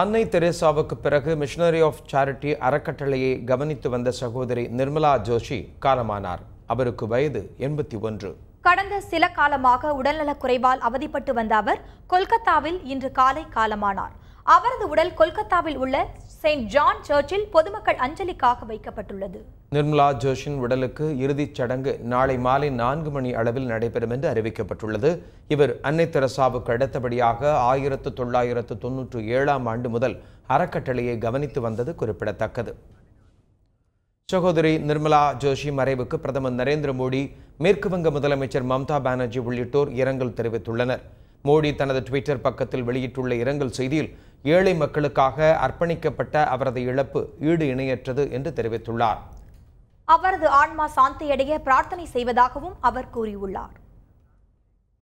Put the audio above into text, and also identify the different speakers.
Speaker 1: அன்னை தெரேசாவுக்கு பிறகு missionary of charity அறக்கட்டளையை கவனித்து வந்த சகோதரி நிர்மலா ஜோஷி காலமானார் அவருக்கு வயது எண்பத்தி ஒன்று
Speaker 2: கடந்த சில காலமாக உடல்நலக் குறைவால் அவதிப்பட்டு வந்த அவர் கொல்கத்தாவில் இன்று காலை காலமானார் அவரது உடல் கொல்கத்தாவில் உள்ள செயின்ட் ஜான் சர்ச்சில் பொதுமக்கள் அஞ்சலிக்காக வைக்கப்பட்டுள்ளது
Speaker 1: நிர்மலா ஜோஷின் உடலுக்கு இறுதிச் சடங்கு நாளை மாலை நான்கு மணி அளவில் நடைபெறும் என்று அறிவிக்கப்பட்டுள்ளது இவர் அன்னை தெரசாவுக்கு அடுத்தபடியாக ஆயிரத்து தொள்ளாயிரத்து தொன்னூற்று ஏழாம் ஆண்டு முதல் அறக்கட்டளையை கவனித்து வந்தது குறிப்பிடத்தக்கது சகோதரி நிர்மலா ஜோஷி மறைவுக்கு பிரதமர் நரேந்திர மோடி மேற்கு வங்க முதலமைச்சர் மம்தா பானர்ஜி உள்ளிட்டோர் இரங்கல் தெரிவித்துள்ளனர் மோடி தனது ட்விட்டர் பக்கத்தில் வெளியிட்டுள்ள இரங்கல் செய்தியில் ஏழை மக்களுக்காக அர்ப்பணிக்கப்பட்ட அவரது இழப்பு ஈடு இணையற்றது என்று தெரிவித்துள்ளார்
Speaker 2: அவரது ஆன்மா சாந்தியடைய பிரார்த்தனை செய்வதாகவும் அவர் கூறியுள்ளார்